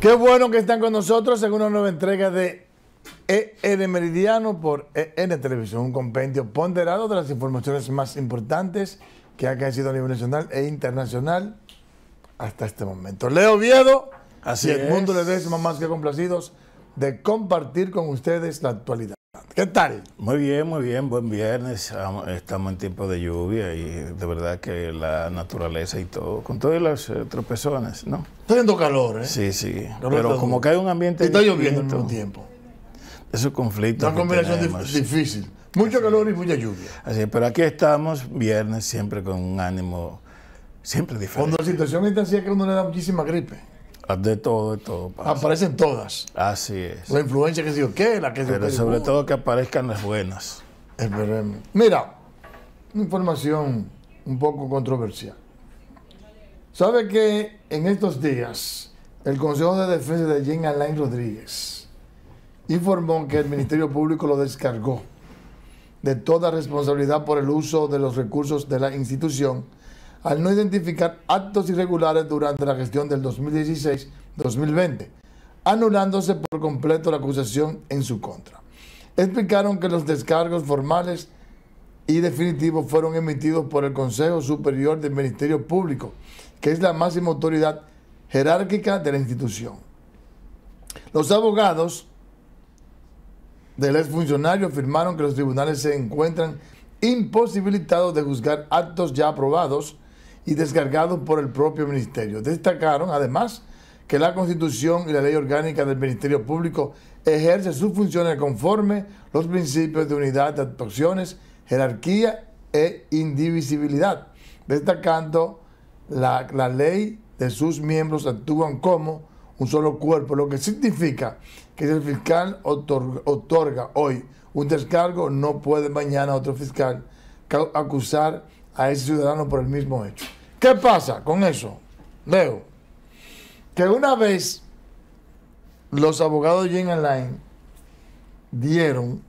Qué bueno que están con nosotros en una nueva entrega de EN Meridiano por EN Televisión, un compendio ponderado de las informaciones más importantes que han sido a nivel nacional e internacional hasta este momento. Leo Viedo, así el mundo le desea más que complacidos de compartir con ustedes la actualidad. ¿Qué tal? Muy bien, muy bien. Buen viernes. Estamos en tiempo de lluvia y de verdad que la naturaleza y todo, con todas las eh, tropezones, ¿no? Está haciendo calor, ¿eh? Sí, sí. Pero como que hay un ambiente. Está lloviendo todo el tiempo. Esos conflictos. Una combinación difícil. Mucho calor y mucha lluvia. Así es, pero aquí estamos viernes siempre con un ánimo siempre diferente. Cuando la situación es así es que uno le da muchísima gripe. De todo, de todo. Aparecen todas. Así es. La influencia que se qué, la que se Pero sobre uh. todo que aparezcan las buenas. Mira, Mira, información un poco controversial. ¿Sabe que en estos días el Consejo de Defensa de Jean Alain Rodríguez informó que el Ministerio Público lo descargó de toda responsabilidad por el uso de los recursos de la institución al no identificar actos irregulares durante la gestión del 2016-2020, anulándose por completo la acusación en su contra. Explicaron que los descargos formales y definitivos fueron emitidos por el Consejo Superior del Ministerio Público, que es la máxima autoridad jerárquica de la institución. Los abogados del exfuncionario afirmaron que los tribunales se encuentran imposibilitados de juzgar actos ya aprobados y descargados por el propio ministerio. Destacaron, además, que la Constitución y la ley orgánica del Ministerio Público ejerce sus funciones conforme los principios de unidad de actuaciones, jerarquía e indivisibilidad, destacando la, ley de sus miembros actúan como un solo cuerpo, lo que significa que si el fiscal otorga hoy un descargo, no puede mañana otro fiscal acusar a ese ciudadano por el mismo hecho. ¿Qué pasa con eso? Leo, que una vez los abogados de Jane Alain dieron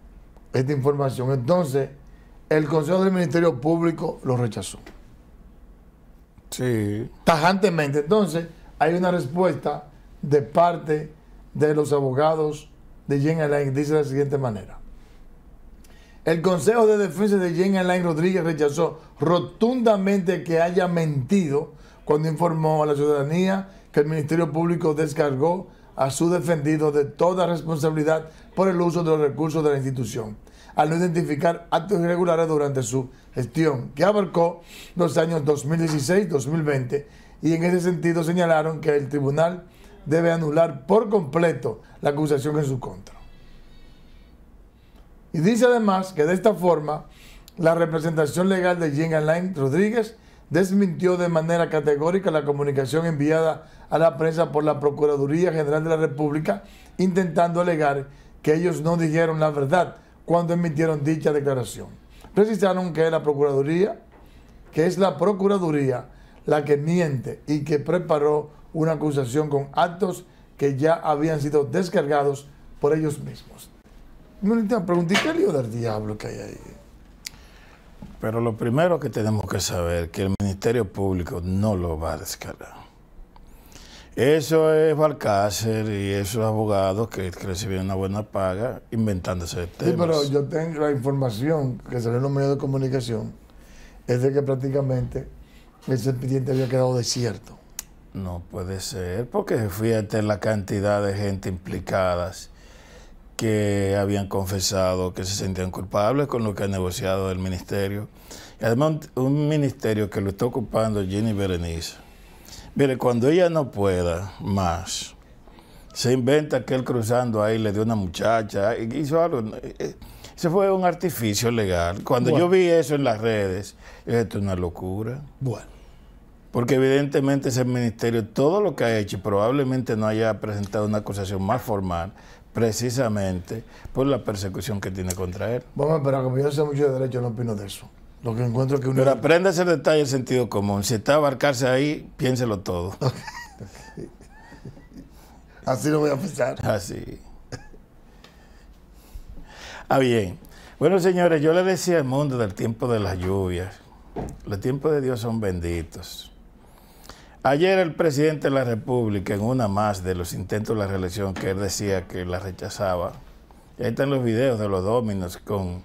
esta información, entonces el Consejo del Ministerio Público lo rechazó. Sí. Tajantemente. Entonces, hay una respuesta de parte de los abogados de Jane Alain dice de la siguiente manera. El Consejo de Defensa de Jean Alain Rodríguez rechazó rotundamente que haya mentido cuando informó a la ciudadanía que el Ministerio Público descargó a su defendido de toda responsabilidad por el uso de los recursos de la institución, al no identificar actos irregulares durante su gestión, que abarcó los años 2016-2020, y en ese sentido señalaron que el tribunal debe anular por completo la acusación en su contra. Y dice además que de esta forma la representación legal de Jean Alain Rodríguez desmintió de manera categórica la comunicación enviada a la prensa por la Procuraduría General de la República, intentando alegar que ellos no dijeron la verdad cuando emitieron dicha declaración. Precisaron que la Procuraduría, que es la Procuraduría la que miente y que preparó una acusación con actos que ya habían sido descargados por ellos mismos. No pregunté, qué lío del diablo que hay ahí. Pero lo primero que tenemos que saber es que el Ministerio Público no lo va a descargar. Eso es Balcácer y esos abogados que, recibieron una buena paga inventándose temas. Sí, pero yo tengo la información que salió en los medios de comunicación, es de que prácticamente ese expediente había quedado desierto. No puede ser, porque fíjate la cantidad de gente implicada que habían confesado que se sentían culpables con lo que ha negociado el ministerio. además un ministerio que lo está ocupando Ginny Berenice. Mire, cuando ella no pueda más, se inventa que él cruzando ahí le dio una muchacha, eh, hizo algo. Eh, eh, se fue un artificio legal. Cuando yo vi eso en las redes, esto es una locura. Bueno. Porque evidentemente ese ministerio, todo lo que ha hecho, probablemente no haya presentado una acusación más formal, precisamente por la persecución que tiene contra él. Bueno, pero como yo sé mucho de derecho, no opino de eso. Lo que encuentro que uno... Pero aprenda ese detalle el sentido común. Si está a abarcarse ahí, piénselo todo. Así lo voy a pensar. Así. Ah, bien. Bueno, señores, yo le decía al mundo del tiempo de las lluvias. Los tiempos de Dios son benditos. Ayer el presidente de la República, en una más de los intentos de la reelección que él decía que la rechazaba, ahí están los videos de los dominos con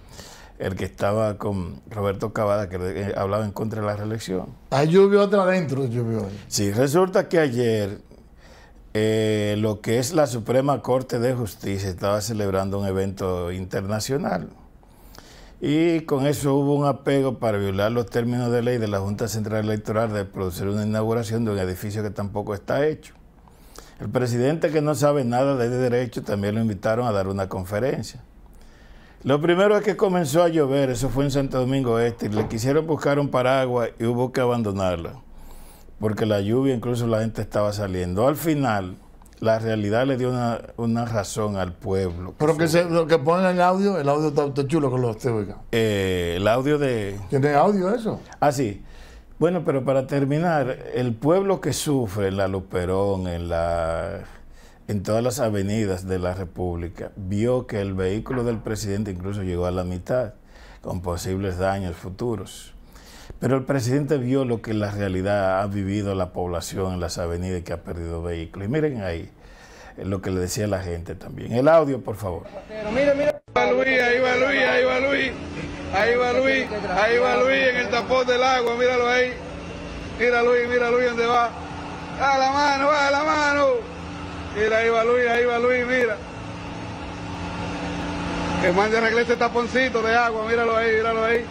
el que estaba con Roberto Cavada, que eh, hablaba en contra de la reelección. Ah, lluvia otra adentro, llovió. Sí, resulta que ayer eh, lo que es la Suprema Corte de Justicia estaba celebrando un evento internacional y con eso hubo un apego para violar los términos de ley de la Junta Central Electoral de producir una inauguración de un edificio que tampoco está hecho. El presidente que no sabe nada de derecho también lo invitaron a dar una conferencia. Lo primero es que comenzó a llover, eso fue en Santo Domingo Este, y le quisieron buscar un paraguas y hubo que abandonarla, porque la lluvia incluso la gente estaba saliendo. Al final, la realidad le dio una, razón al pueblo. Pero que, se, lo que pongan el audio, el audio está, chulo con los teóricos. el audio de... ¿Tiene audio eso? Ah, sí. Bueno, pero para terminar, el pueblo que sufre en la Luperón, en la en todas las avenidas de la República, vio que el vehículo del presidente incluso llegó a la mitad, con posibles daños futuros. Pero el presidente vio lo que la realidad ha vivido la población en las avenidas que ha perdido vehículos. Y miren ahí eh, lo que le decía la gente también. El audio, por favor. Mira mira. Ahí va Luis, ahí va Luis, ahí va Luis. Ahí va Luis, ahí va Luis en el tapón del agua, míralo ahí. Mira Luis, mira Luis dónde va. A la mano, a la mano. Mira, ahí va Luis, ahí va Luis, mira. Que mande arregle este taponcito de agua, míralo ahí, míralo ahí.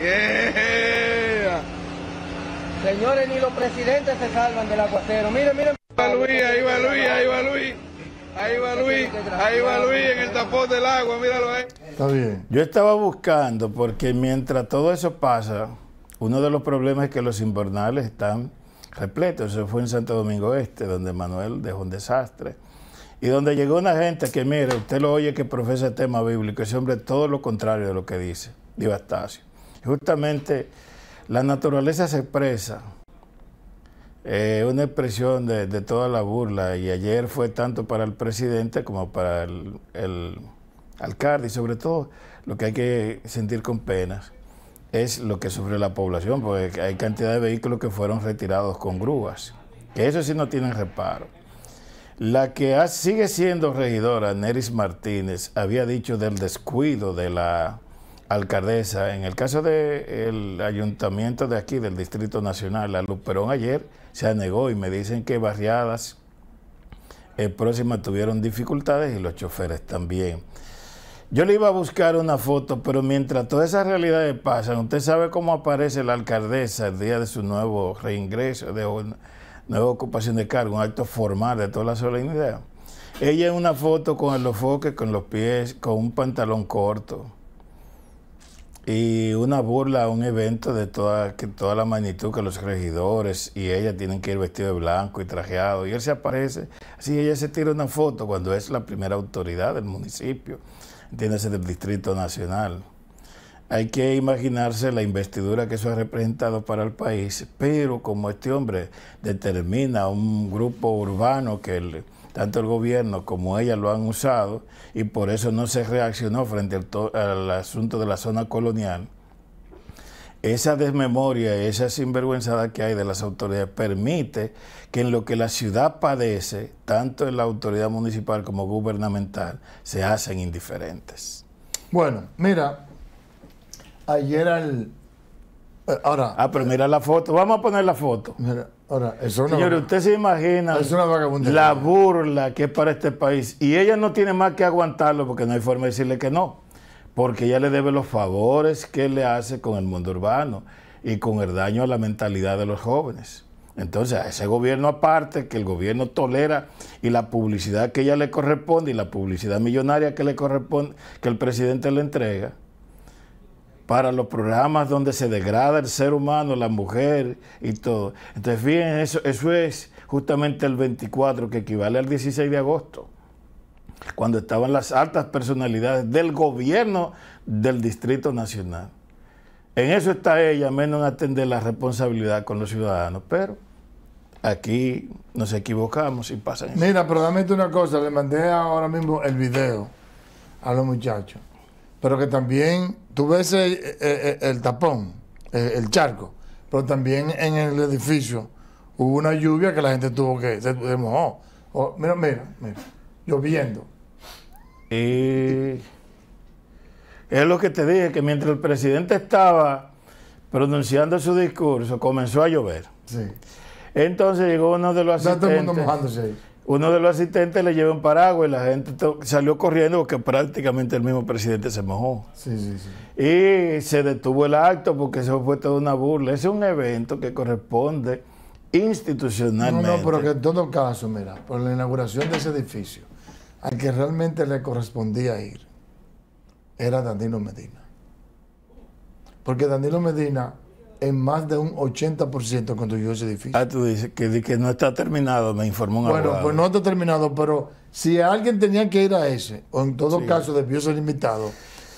¡Bien! Señores, ni los presidentes se salvan del aguacero. Miren, miren. Ahí va Luis, ahí va Luis, ahí va Luis. Ahí va Luis, ahí va Luis en el tapón del agua, míralo ahí. Eh. Está bien. Yo estaba buscando porque mientras todo eso pasa, uno de los problemas es que los invernales están repletos. Eso fue en Santo Domingo Este, donde Manuel dejó un desastre. Y donde llegó una gente que, mire, usted lo oye que profesa tema bíblico, ese hombre todo lo contrario de lo que dice, Divastacio. Justamente la naturaleza se expresa. Eh, una expresión de, toda la burla y ayer fue tanto para el presidente como para el, alcalde y sobre todo lo que hay que sentir con penas es lo que sufre la población, porque hay cantidad de vehículos que fueron retirados con grúas, que eso sí no tienen reparo. La que sigue siendo regidora, Neris Martínez, había dicho del descuido de la alcaldesa. En el caso del ayuntamiento de aquí, del Distrito Nacional, la Luperón ayer se anegó y me dicen que barriadas eh, próximas tuvieron dificultades y los choferes también. Yo le iba a buscar una foto, pero mientras todas esas realidades pasan, usted sabe cómo aparece la alcaldesa el día de su nuevo reingreso, de una nueva ocupación de cargo, un acto formal de toda la solemnidad. Ella en una foto con el enfoque, con los pies, con un pantalón corto y una burla un evento de toda, que toda la magnitud que los regidores y ella tienen que ir vestido de blanco y trajeado. Y él se aparece, así ella se tira una foto cuando es la primera autoridad del municipio, entiéndase del Distrito Nacional. Hay que imaginarse la investidura que eso ha representado para el país, pero como este hombre determina un grupo urbano que, tanto el gobierno como ella lo han usado y por eso no se reaccionó frente al, asunto de la zona colonial. Esa desmemoria, esa sinvergüenzada que hay de las autoridades permite que en lo que la ciudad padece, tanto en la autoridad municipal como gubernamental, se hacen indiferentes. Bueno, mira, ayer al... Eh, ahora... Ah, pero mira la foto, vamos a poner la foto. Mira usted se imagina la burla que es para este país. Y ella no tiene más que aguantarlo porque no hay forma de decirle que no. Porque ella le debe los favores que le hace con el mundo urbano y con el daño a la mentalidad de los jóvenes. Entonces, a ese gobierno aparte, que el gobierno tolera y la publicidad que ella le corresponde y la publicidad millonaria que le corresponde, que el presidente le entrega, para los programas donde se degrada el ser humano, la mujer y todo. Entonces, fíjense, eso, es justamente el 24, que equivale al 16 de agosto, cuando estaban las altas personalidades del gobierno del Distrito Nacional. En eso está ella, menos en atender la responsabilidad con los ciudadanos, pero aquí nos equivocamos y eso. Mira, pero dame una cosa, le mandé ahora mismo el video a los muchachos pero que también tú ves el, eh, eh, tapón, el, charco, pero también en el edificio hubo una lluvia que la gente tuvo que se, mojó. mira, mira, mira, lloviendo. Y es lo que te dije, que mientras el presidente estaba pronunciando su discurso, comenzó a llover. Sí. Entonces llegó uno de los asistentes. Está todo el mundo mojándose ahí. Uno de los asistentes le llevó un paraguas y la gente salió corriendo porque prácticamente el mismo presidente se mojó. Sí, sí, sí. Y se detuvo el acto porque eso fue toda una burla. Es un evento que corresponde institucionalmente. No, no, pero en todo caso, mira, por la inauguración de ese edificio, al que realmente le correspondía ir, era Danilo Medina. Porque Danilo Medina en más de un 80% construyó ese edificio. Ah, tú dices que, no está terminado, me informó un Bueno, pues no está terminado, pero si alguien tenía que ir a ese, o en todo caso debió ser invitado,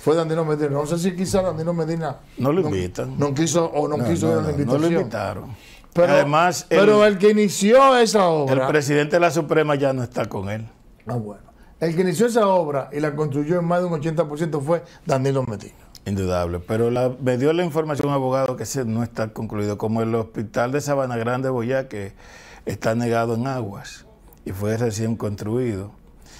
fue Dandino Medina. No sé si quizá Dandino Medina... No lo invitan. No, quiso o no, quiso la invitación. No lo invitaron. Pero, Además, pero el que inició esa obra... El presidente de la Suprema ya no está con él. Ah, bueno. El que inició esa obra y la construyó en más de un 80% fue Danilo Medina. Indudable, pero me dio la información un abogado que ese no está concluido, como el hospital de Sabana Grande, Boyá, que está negado en aguas y fue recién construido.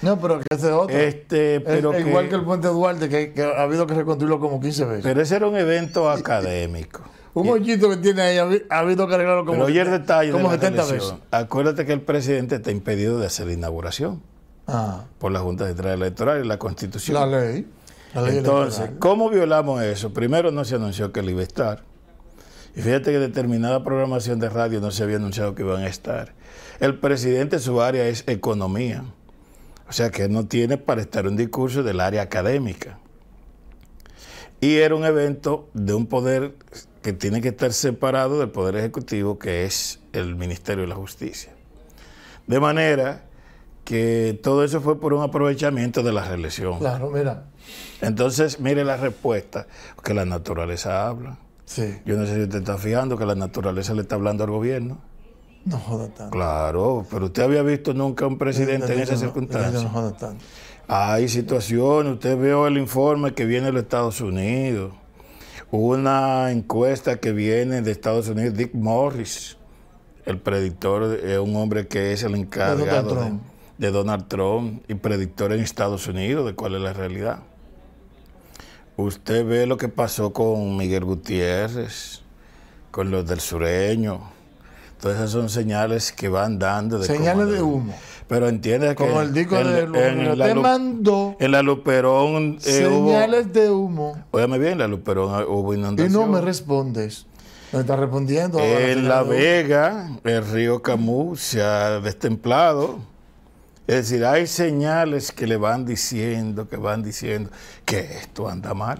No, pero que ese otro. Este, igual que el puente Duarte, que, ha habido que reconstruirlo como 15 veces. Pero ese era un evento académico. un mochito que tiene ahí ha habido que arreglarlo como, 70 veces. Acuérdate que el presidente está impedido de hacer inauguración ah. por la Junta Central Electoral y la Constitución. La ley. Entonces, ¿cómo violamos eso? Primero no se anunció que él iba a estar. Y fíjate que determinada programación de radio no se había anunciado que iban a estar. El presidente, su área es economía. O sea que él no tiene para estar un discurso del área académica. Y era un evento de un poder que tiene que estar separado del poder ejecutivo, que es el Ministerio de la Justicia. De manera que todo eso fue por un aprovechamiento de la reelección. Claro, mira, entonces, mire la respuesta, que la naturaleza habla. Sí. Yo no sé si usted está fiando que la naturaleza le está hablando al gobierno. No joda tanto. Claro, pero usted había visto nunca un presidente en esa circunstancia. No joda tanto. Hay situaciones, usted veo el informe que viene de los Estados Unidos, una encuesta que viene de Estados Unidos, Dick Morris, el predictor, un hombre que es el encargado de Donald Trump y predictor en Estados Unidos de cuál es la realidad. Usted ve lo que pasó con Miguel Gutiérrez, con los del sureño. Todas esas son señales que van dando. De señales de humo. Pero entiende que. Como el disco de mandó. señales de humo. Óyame bien, la aluperón ah, hubo inundación. Y no me respondes. Me está respondiendo. En La Vega, el río Camus se ha destemplado es decir, hay señales que le van diciendo, que van diciendo que esto anda mal.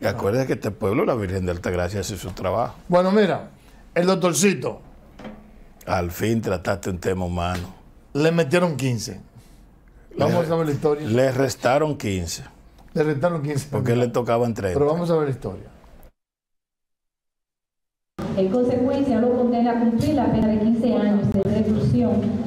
Y acuérdate que este pueblo, la Virgen de Altagracia, hace su trabajo. Bueno, mira, el doctorcito. Al fin trataste un tema humano. Le metieron 15. Vamos a ver la historia. Le restaron 15. Le restaron 15. Porque le tocaba 30. Pero vamos a ver la historia. En consecuencia, lo condena a cumplir la pena de 15 años de reclusión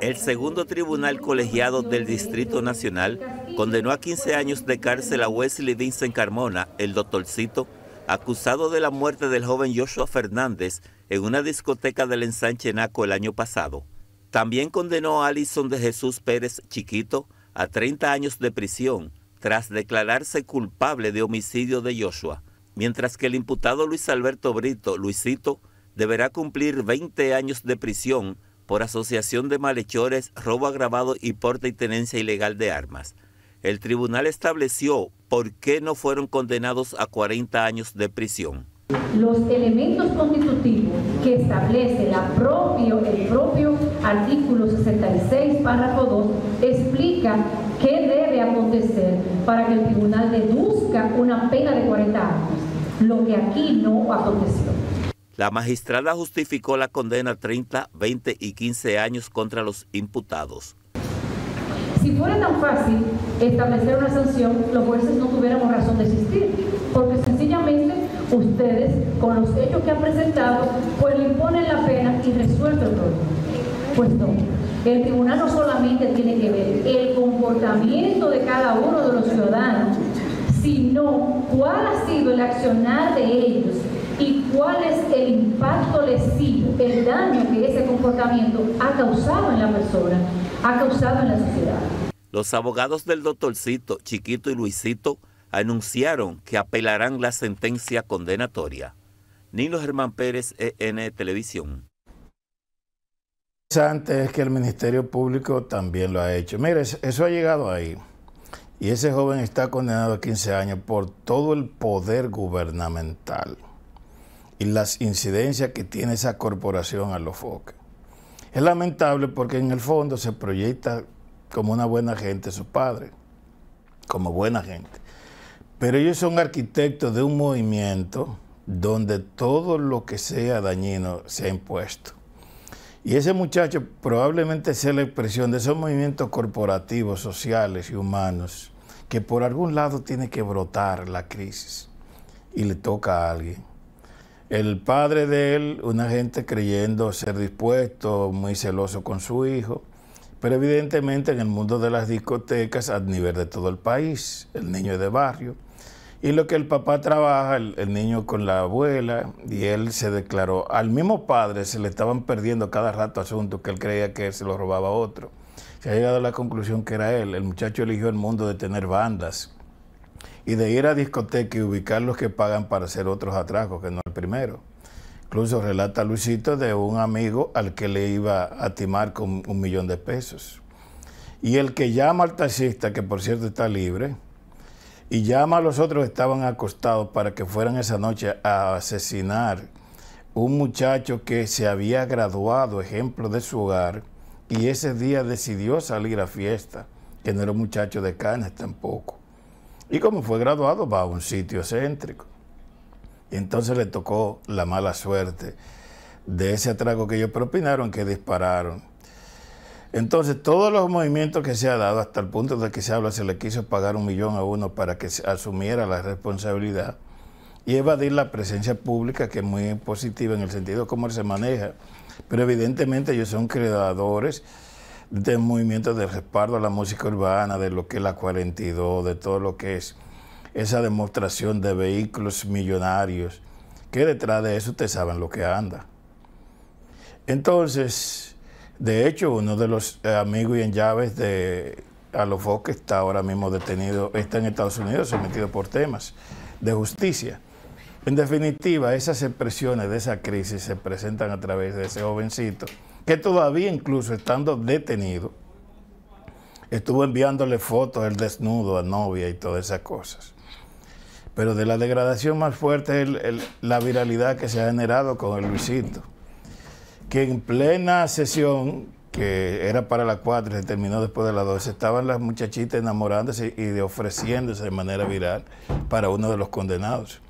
el segundo tribunal colegiado del Distrito Nacional condenó a 15 años de cárcel a Wesley Vincent Carmona, el doctorcito, acusado de la muerte del joven Joshua Fernández en una discoteca del ensanche Naco el año pasado. También condenó a Alison de Jesús Pérez Chiquito a 30 años de prisión tras declararse culpable de homicidio de Joshua, mientras que el imputado Luis Alberto Brito, Luisito, deberá cumplir 20 años de prisión por asociación de malhechores, robo agravado y porte y tenencia ilegal de armas. El tribunal estableció por qué no fueron condenados a 40 años de prisión. Los elementos constitutivos que establece el propio artículo 66, párrafo 2, explica qué debe acontecer para que el tribunal deduzca una pena de 40 años, lo que aquí no aconteció. La magistrada justificó la condena 30, 20 y 15 años contra los imputados. Si fuera tan fácil establecer una sanción, los jueces no tuviéramos razón de existir, porque sencillamente ustedes, con los hechos que han presentado, pues le imponen la pena y resuelven el problema. Pues no. El tribunal no solamente tiene que ver el comportamiento de cada uno de los ciudadanos, sino cuál ha sido el accionar de ellos y cuál es el impacto lesivo, el daño que ese comportamiento ha causado en la persona, ha causado en la sociedad. Los abogados del doctorcito Chiquito y Luisito anunciaron que apelarán la sentencia condenatoria. Nilo Germán Pérez, EN Televisión. Interesante es que el Ministerio Público también lo ha hecho. Mire, eso ha llegado ahí. Y ese joven está condenado a 15 años por todo el poder gubernamental y las incidencias que tiene esa corporación a los focos. Es lamentable porque en el fondo se proyecta como una buena gente su padre, como buena gente. Pero ellos son arquitectos de un movimiento donde todo lo que sea dañino se ha impuesto. Y ese muchacho probablemente sea la expresión de esos movimientos corporativos, sociales y humanos, que por algún lado tiene que brotar la crisis y le toca a alguien. El padre de él, una gente creyendo ser dispuesto, muy celoso con su hijo, pero evidentemente en el mundo de las discotecas a nivel de todo el país, el niño es de barrio. Y lo que el papá trabaja, el, niño con la abuela, y él se declaró. Al mismo padre se le estaban perdiendo cada rato asuntos que él creía que se lo robaba a otro. Se ha llegado a la conclusión que era él. El muchacho eligió el mundo de tener bandas y de ir a discoteca y ubicar los que pagan para hacer otros atracos, que no el primero. Incluso relata Luisito de un amigo al que le iba a timar con un millón de pesos. Y el que llama al taxista, que por cierto está libre, y llama a los otros que estaban acostados para que fueran esa noche a asesinar un muchacho que se había graduado, ejemplo de su hogar, y ese día decidió salir a fiesta, que no era un muchacho de canas tampoco. Y como fue graduado, va a un sitio céntrico. Y entonces le tocó la mala suerte de ese atraco que ellos propinaron, que dispararon. Entonces, todos los movimientos que se ha dado, hasta el punto de que se habla, se le quiso pagar un millón a uno para que asumiera la responsabilidad y evadir la presencia pública, que es muy positiva en el sentido de cómo se maneja. Pero evidentemente ellos son creadores de movimiento de respaldo a la música urbana, de lo que es la 42, de todo lo que es esa demostración de vehículos millonarios, que detrás de eso te saben lo que anda. Entonces, de hecho, uno de los eh, amigos y en llaves de que está ahora mismo detenido, está en Estados Unidos, sometido por temas de justicia. En definitiva, esas expresiones de esa crisis se presentan a través de ese jovencito que todavía incluso estando detenido, estuvo enviándole fotos del desnudo a novia y todas esas cosas. Pero de la degradación más fuerte es la viralidad que se ha generado con el Luisito, que en plena sesión, que era para las 4 y se terminó después de las 12, estaban las muchachitas enamorándose y de ofreciéndose de manera viral para uno de los condenados.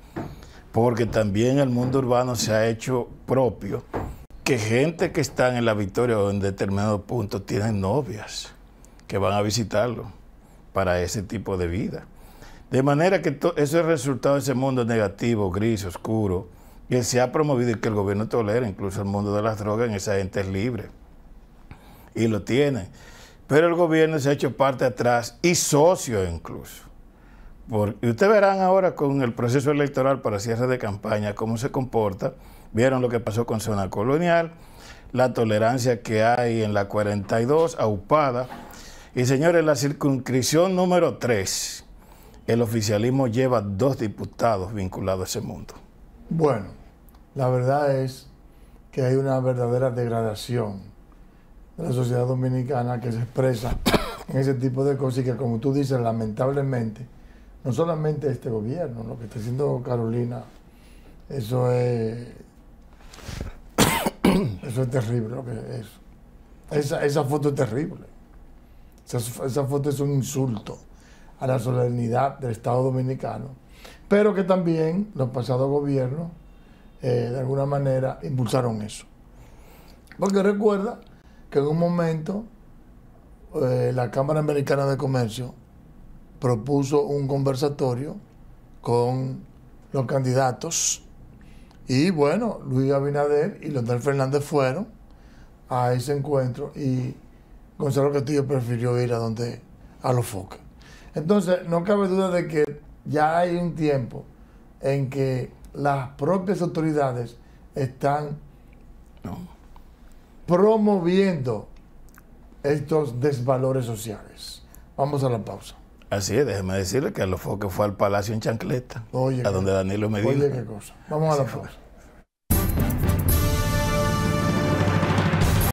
Porque también el mundo urbano se ha hecho propio que gente que está en la victoria o en determinado punto tienen novias que van a visitarlo para ese tipo de vida. De manera que eso es resultado de ese mundo negativo, gris, oscuro, que se ha promovido y que el gobierno tolera, incluso el mundo de las drogas en esa gente es libre. Y lo tiene. Pero el gobierno se ha hecho parte atrás y socio incluso. y ustedes verán ahora con el proceso electoral para cierre de campaña cómo se comporta Vieron lo que pasó con Zona Colonial, la tolerancia que hay en la 42, aupada. Y señores, la circunscripción número 3, el oficialismo lleva dos diputados vinculados a ese mundo. Bueno, la verdad es que hay una verdadera degradación de la sociedad dominicana que se expresa en ese tipo de cosas y que, como tú dices, lamentablemente, no solamente este gobierno, lo que está haciendo Carolina, eso es eso es terrible lo que es. Esa, foto es terrible. Esa, foto es un insulto a la solemnidad del Estado Dominicano, pero que también los pasados gobiernos, eh, de alguna manera, impulsaron eso. Porque recuerda que en un momento eh, la Cámara Americana de Comercio propuso un conversatorio con los candidatos y bueno, Luis Abinader y Leonel Fernández fueron a ese encuentro y Gonzalo Castillo prefirió ir a donde a los focos. Entonces, no cabe duda de que ya hay un tiempo en que las propias autoridades están promoviendo estos desvalores sociales. Vamos a la pausa. Así es, déjeme decirle que el fue al Palacio en Chancleta, oye, a donde Danilo Medina. Oye, qué cosa. Vamos a la fuerza.